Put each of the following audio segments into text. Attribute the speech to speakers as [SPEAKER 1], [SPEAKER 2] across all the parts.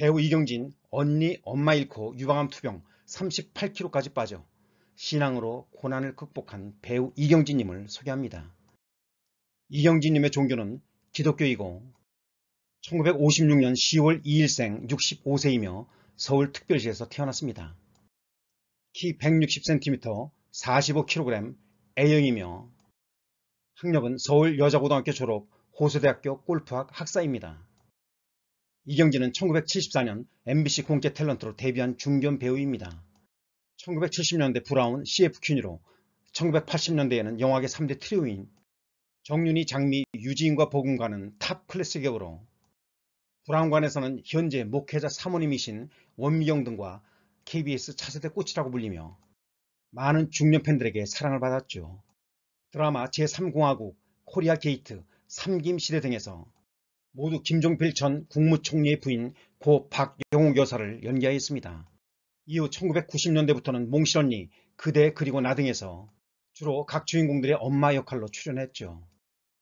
[SPEAKER 1] 배우 이경진 언니 엄마 잃고 유방암 투병 38kg까지 빠져 신앙으로 고난을 극복한 배우 이경진님을 소개합니다. 이경진님의 종교는 기독교이고 1956년 10월 2일생 65세이며 서울특별시에서 태어났습니다. 키 160cm, 45kg, A형이며 학력은 서울여자고등학교 졸업, 호수대학교 골프학 학사입니다. 이경진은 1974년 MBC 공개 탤런트로 데뷔한 중견 배우입니다. 1970년대 브라운 CF퀸으로 1980년대에는 영화계 3대 트리오인 정윤희, 장미, 유지인과 복음과는 탑 클래스 격으로 브라운관에서는 현재 목회자 사모님이신 원미경 등과 KBS 차세대 꽃이라고 불리며 많은 중년 팬들에게 사랑을 받았죠. 드라마 제3공화국, 코리아 게이트, 삼김시대 등에서 모두 김종필 전 국무총리의 부인 고박영우 여사를 연기하였습니다. 이후 1990년대부터는 몽실언니, 그대 그리고 나 등에서 주로 각 주인공들의 엄마 역할로 출연했죠.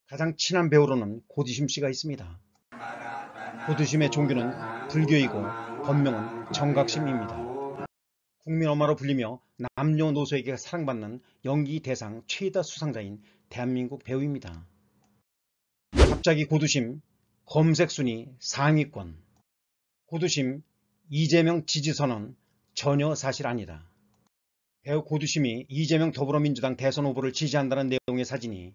[SPEAKER 1] 가장 친한 배우로는 고두심 씨가 있습니다. 고두심의 종교는 불교이고 법명은 정각심입니다. 국민 엄마로 불리며 남녀노소에게 사랑받는 연기 대상 최다 수상자인 대한민국 배우입니다. 갑자기 고두심, 검색순위 상위권 고두심 이재명 지지선언 전혀 사실 아니다. 배우 고두심이 이재명 더불어민주당 대선 후보를 지지한다는 내용의 사진이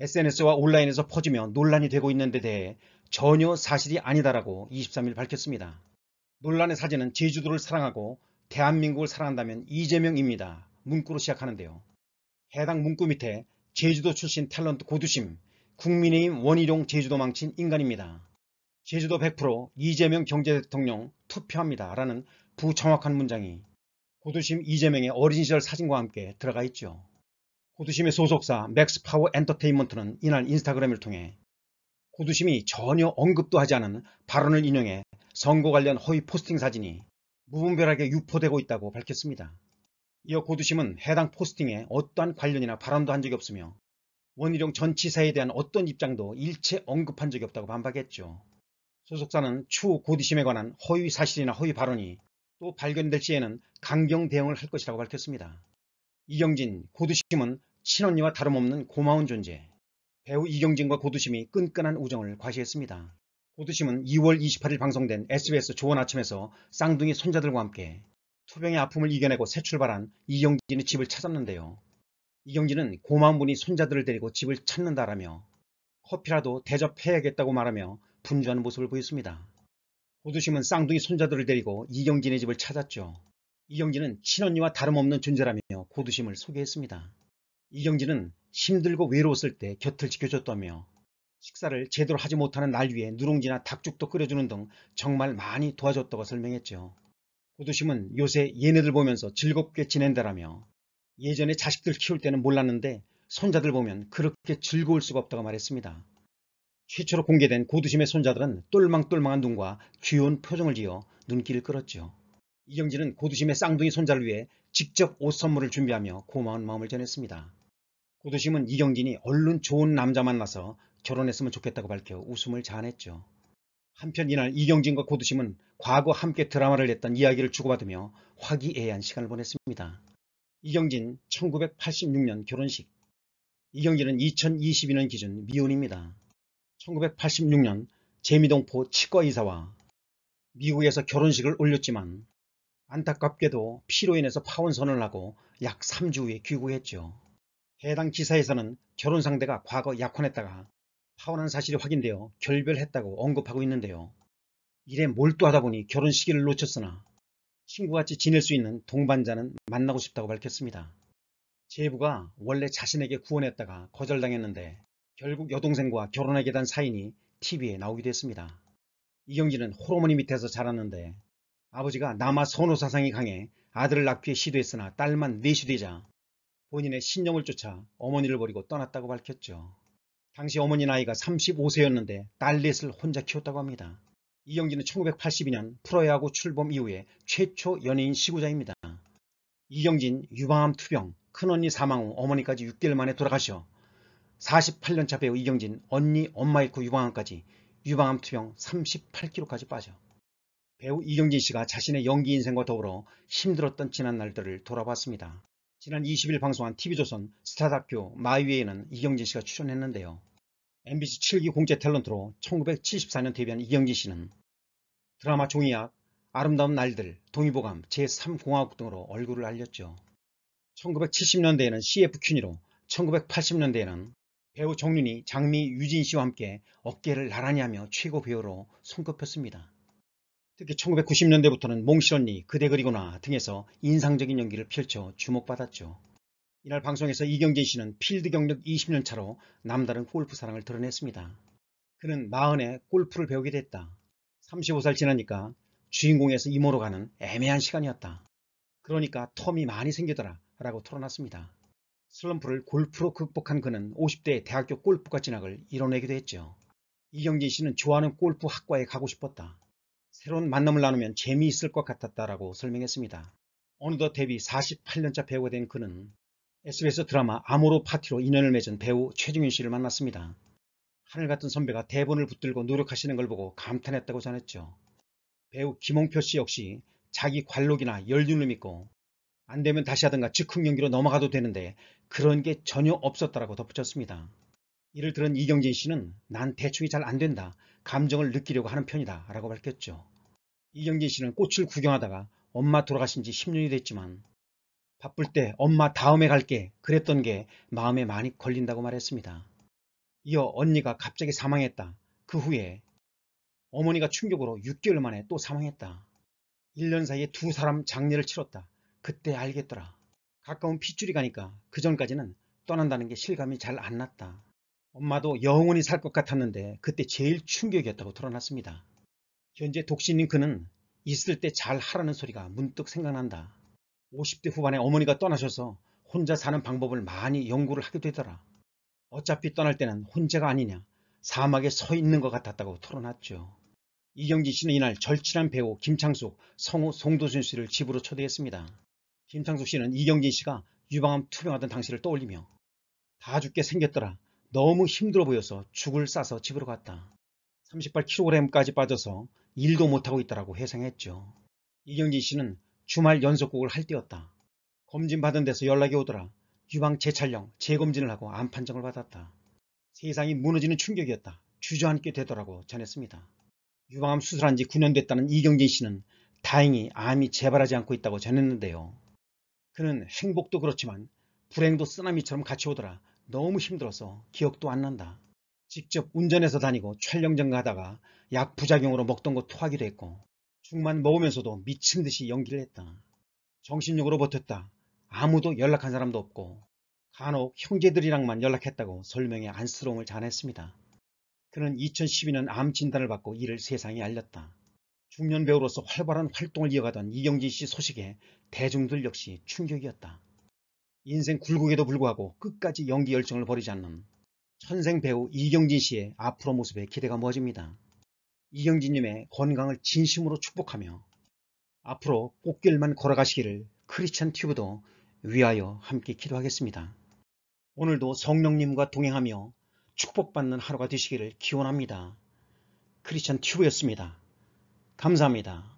[SPEAKER 1] SNS와 온라인에서 퍼지며 논란이 되고 있는 데 대해 전혀 사실이 아니다라고 23일 밝혔습니다. 논란의 사진은 제주도를 사랑하고 대한민국을 사랑한다면 이재명입니다. 문구로 시작하는데요. 해당 문구 밑에 제주도 출신 탤런트 고두심 국민의힘 원희룡 제주도 망친 인간입니다. 제주도 100% 이재명 경제대통령 투표합니다. 라는 부정확한 문장이 고두심 이재명의 어린 시절 사진과 함께 들어가 있죠. 고두심의 소속사 맥스파워 엔터테인먼트는 이날 인스타그램을 통해 고두심이 전혀 언급도 하지 않은 발언을 인용해 선거 관련 허위 포스팅 사진이 무분별하게 유포되고 있다고 밝혔습니다. 이어 고두심은 해당 포스팅에 어떠한 관련이나 발언도 한 적이 없으며 원희룡 전치사에 대한 어떤 입장도 일체 언급한 적이 없다고 반박했죠. 소속사는 추후 고디심에 관한 허위 사실이나 허위 발언이 또 발견될 시에는 강경 대응을 할 것이라고 밝혔습니다. 이경진, 고두심은 친언니와 다름없는 고마운 존재. 배우 이경진과 고두심이 끈끈한 우정을 과시했습니다. 고두심은 2월 28일 방송된 SBS 조원 아침에서 쌍둥이 손자들과 함께 투병의 아픔을 이겨내고 새 출발한 이경진의 집을 찾았는데요. 이경진은 고마운 분이 손자들을 데리고 집을 찾는다라며 커피라도 대접해야겠다고 말하며 분주하는 모습을 보였습니다. 고두심은 쌍둥이 손자들을 데리고 이경진의 집을 찾았죠. 이경진은 친언니와 다름없는 존재라며 고두심을 소개했습니다. 이경진은 힘들고 외로웠을 때 곁을 지켜줬다며 식사를 제대로 하지 못하는 날 위에 누룽지나 닭죽도 끓여주는 등 정말 많이 도와줬다고 설명했죠. 고두심은 요새 얘네들 보면서 즐겁게 지낸다라며 예전에 자식들 키울 때는 몰랐는데 손자들 보면 그렇게 즐거울 수가 없다고 말했습니다. 최초로 공개된 고두심의 손자들은 똘망똘망한 눈과 귀여운 표정을 지어 눈길을 끌었죠. 이경진은 고두심의 쌍둥이 손자를 위해 직접 옷 선물을 준비하며 고마운 마음을 전했습니다. 고두심은 이경진이 얼른 좋은 남자 만나서 결혼했으면 좋겠다고 밝혀 웃음을 자아냈죠. 한편 이날 이경진과 고두심은 과거 함께 드라마를 했던 이야기를 주고받으며 화기애애한 시간을 보냈습니다. 이경진 1986년 결혼식 이경진은 2022년 기준 미혼입니다. 1986년 재미동포 치과의사와 미국에서 결혼식을 올렸지만 안타깝게도 피로 인해서 파혼선을 하고 약 3주 후에 귀국했죠. 해당 기사에서는 결혼 상대가 과거 약혼했다가 파혼한 사실이 확인되어 결별했다고 언급하고 있는데요. 일에 몰두하다 보니 결혼 시기를 놓쳤으나 친구같이 지낼 수 있는 동반자는 만나고 싶다고 밝혔습니다. 제부가 원래 자신에게 구원했다가 거절당했는데 결국 여동생과 결혼하게 된 사인이 TV에 나오기도 했습니다. 이경진은 호르몬이 밑에서 자랐는데 아버지가 남아 선호 사상이 강해 아들을 낙피해 시도했으나 딸만 내시되자 본인의 신념을 쫓아 어머니를 버리고 떠났다고 밝혔죠. 당시 어머니 나이가 35세였는데 딸 넷을 혼자 키웠다고 합니다. 이영진은 1982년 프로야구 출범 이후에 최초 연예인 시구자입니다. 이영진 유방암 투병, 큰언니 사망 후 어머니까지 6개월 만에 돌아가셔 48년차 배우 이경진, 언니, 엄마 잃고 유방암까지 유방암 투병 38kg까지 빠져 배우 이경진 씨가 자신의 연기 인생과 더불어 힘들었던 지난 날들을 돌아봤습니다. 지난 20일 방송한 TV조선 스타다큐 마이웨이는 이경진 씨가 출연했는데요. MBC 7기 공채 탤런트로 1974년 데뷔한 이경진 씨는 드라마 종이학, 아름다운 날들, 동의보감, 제3공화국 등으로 얼굴을 알렸죠. 1970년대에는 CF퀸이로 1980년대에는 배우 정윤이 장미 유진 씨와 함께 어깨를 나란히 하며 최고 배우로 손꼽혔습니다. 특히 1990년대부터는 몽실언니, 그대 그리고나 등에서 인상적인 연기를 펼쳐 주목받았죠. 이날 방송에서 이경진 씨는 필드 경력 20년 차로 남다른 골프 사랑을 드러냈습니다. 그는 마흔에 골프를 배우게 됐다. 35살 지나니까 주인공에서 이모로 가는 애매한 시간이었다. 그러니까 텀이 많이 생기더라 라고 털어놨습니다. 슬럼프를 골프로 극복한 그는 50대 의 대학교 골프과 진학을 이뤄내기도 했죠. 이경진 씨는 좋아하는 골프 학과에 가고 싶었다. 새로운 만남을 나누면 재미있을 것 같았다라고 설명했습니다. 어느덧 데뷔 48년차 배우가 된 그는 SBS 드라마 암호로 파티로 인연을 맺은 배우 최중윤 씨를 만났습니다. 하늘 같은 선배가 대본을 붙들고 노력하시는 걸 보고 감탄했다고 전했죠. 배우 김홍표 씨 역시 자기 관록이나 열륜을 믿고 안 되면 다시 하든가 즉흥 연기로 넘어가도 되는데 그런 게 전혀 없었다라고 덧붙였습니다. 이를 들은 이경진 씨는 난 대충이 잘 안 된다. 감정을 느끼려고 하는 편이다. 라고 밝혔죠. 이경진 씨는 꽃을 구경하다가 엄마 돌아가신 지 10년이 됐지만 바쁠 때 엄마 다음에 갈게 그랬던 게 마음에 많이 걸린다고 말했습니다. 이어 언니가 갑자기 사망했다. 그 후에 어머니가 충격으로 6개월 만에 또 사망했다. 1년 사이에 두 사람 장례를 치렀다. 그때 알겠더라. 가까운 핏줄이 가니까 그전까지는 떠난다는 게 실감이 잘 안 났다. 엄마도 영원히 살 것 같았는데 그때 제일 충격이었다고 드러났습니다 현재 독신인 그는 있을 때 잘 하라는 소리가 문득 생각난다. 50대 후반에 어머니가 떠나셔서 혼자 사는 방법을 많이 연구를 하게 되더라. 어차피 떠날 때는 혼자가 아니냐 사막에 서 있는 것 같았다고 털어놨죠 이경지 씨는 이날 절친한 배우 김창숙, 성우 송도순 씨를 집으로 초대했습니다. 김창숙 씨는 이경진 씨가 유방암 투병하던 당시를 떠올리며 다 죽게 생겼더라. 너무 힘들어 보여서 죽을 싸서 집으로 갔다. 38kg까지 빠져서 일도 못하고 있다라고 회상했죠. 이경진 씨는 주말 연속곡을 할 때였다. 검진받은 데서 연락이 오더라. 유방 재촬영, 재검진을 하고 암 판정을 받았다. 세상이 무너지는 충격이었다. 주저앉게 되더라고 전했습니다. 유방암 수술한 지 9년 됐다는 이경진 씨는 다행히 암이 재발하지 않고 있다고 전했는데요. 그는 행복도 그렇지만 불행도 쓰나미처럼 같이 오더라. 너무 힘들어서 기억도 안 난다. 직접 운전해서 다니고 촬영장 가다가 약 부작용으로 먹던 거 토하기도 했고 죽만 먹으면서도 미친 듯이 연기를 했다. 정신력으로 버텼다. 아무도 연락한 사람도 없고 간혹 형제들이랑만 연락했다고 설명해 안쓰러움을 자냈습니다. 아 그는 2012년 암 진단을 받고 이를 세상에 알렸다. 중년 배우로서 활발한 활동을 이어가던 이경진 씨 소식에 대중들 역시 충격이었다. 인생 굴곡에도 불구하고 끝까지 연기 열정을 버리지 않는 천생 배우 이경진 씨의 앞으로 모습에 기대가 모아집니다. 이경진님의 건강을 진심으로 축복하며 앞으로 꽃길만 걸어가시기를 크리스찬 튜브도 위하여 함께 기도하겠습니다. 오늘도 성령님과 동행하며 축복받는 하루가 되시기를 기원합니다. 크리스찬 튜브였습니다. 감사합니다.